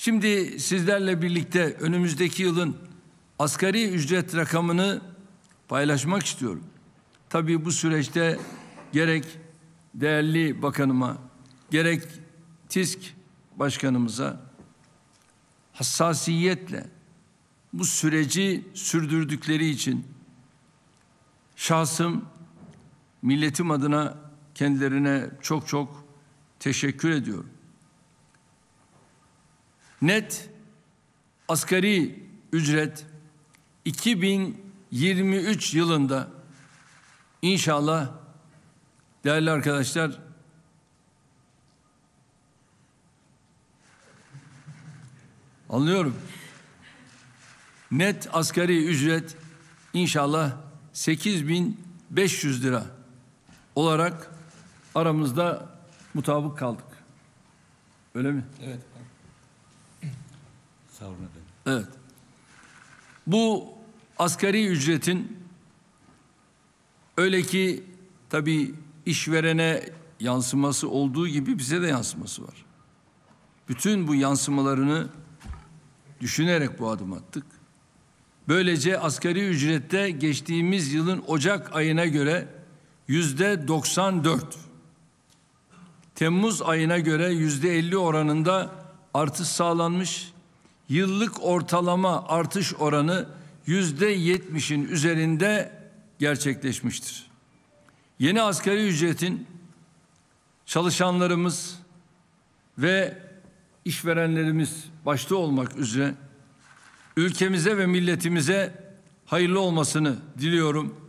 Şimdi sizlerle birlikte önümüzdeki yılın asgari ücret rakamını paylaşmak istiyorum. Tabii bu süreçte gerek değerli bakanıma, gerek TİSK başkanımıza hassasiyetle bu süreci sürdürdükleri için şahsım milletim adına kendilerine çok çok teşekkür ediyorum. Net asgari ücret 2023 yılında inşallah değerli arkadaşlar anlıyorum. Net asgari ücret inşallah 8500 lira olarak aramızda mutabık kaldık. Öyle mi? Evet. Sağ olun efendim. Evet. Bu asgari ücretin öyle ki tabii işverene yansıması olduğu gibi bize de yansıması var. Bütün bu yansımalarını düşünerek bu adım attık. Böylece asgari ücrette geçtiğimiz yılın Ocak ayına göre yüzde 94, Temmuz ayına göre yüzde 50 oranında artış sağlanmış yıllık ortalama artış oranı yüzde yetmişin üzerinde gerçekleşmiştir. Yeni askeri ücretin çalışanlarımız ve işverenlerimiz başta olmak üzere ülkemize ve milletimize hayırlı olmasını diliyorum.